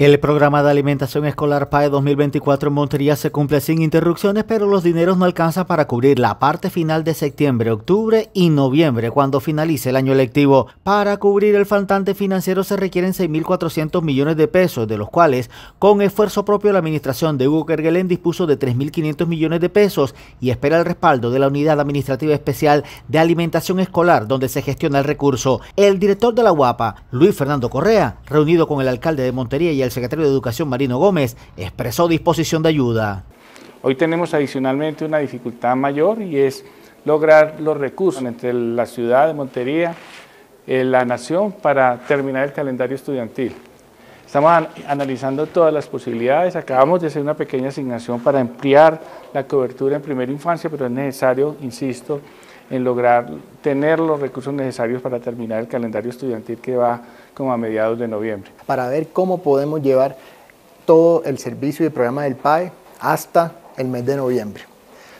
El programa de alimentación escolar PAE 2024 en Montería se cumple sin interrupciones, pero los dineros no alcanzan para cubrir la parte final de septiembre, octubre y noviembre, cuando finalice el año lectivo. Para cubrir el faltante financiero se requieren 6.400 millones de pesos, de los cuales, con esfuerzo propio, la administración de Hugo Kerguelen dispuso de 3.500 millones de pesos y espera el respaldo de la Unidad Administrativa Especial de Alimentación Escolar, donde se gestiona el recurso. El director de la UAPA, Luis Fernando Correa, reunido con el alcalde de Montería y el el secretario de Educación Marino Gómez expresó disposición de ayuda. Hoy tenemos adicionalmente una dificultad mayor y es lograr los recursos entre la ciudad de Montería, y eh, la nación, para terminar el calendario estudiantil. Estamos analizando todas las posibilidades. Acabamos de hacer una pequeña asignación para ampliar la cobertura en primera infancia, pero es necesario, insisto, en lograr tener los recursos necesarios para terminar el calendario estudiantil que va como a mediados de noviembre. Para ver cómo podemos llevar todo el servicio y el programa del PAE hasta el mes de noviembre.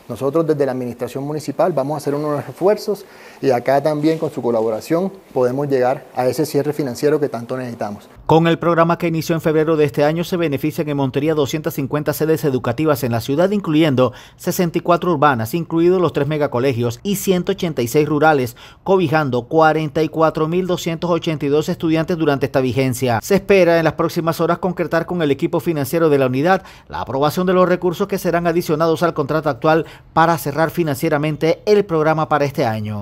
Nosotros desde la Administración Municipal vamos a hacer unos refuerzos y acá también con su colaboración podemos llegar a ese cierre financiero que tanto necesitamos. Con el programa que inició en febrero de este año se benefician en Montería 250 sedes educativas en la ciudad, incluyendo 64 urbanas, incluidos los tres megacolegios y 186 rurales, cobijando 44.282 estudiantes durante esta vigencia. Se espera en las próximas horas concretar con el equipo financiero de la unidad la aprobación de los recursos que serán adicionados al contrato actual para cerrar financieramente el programa para este año.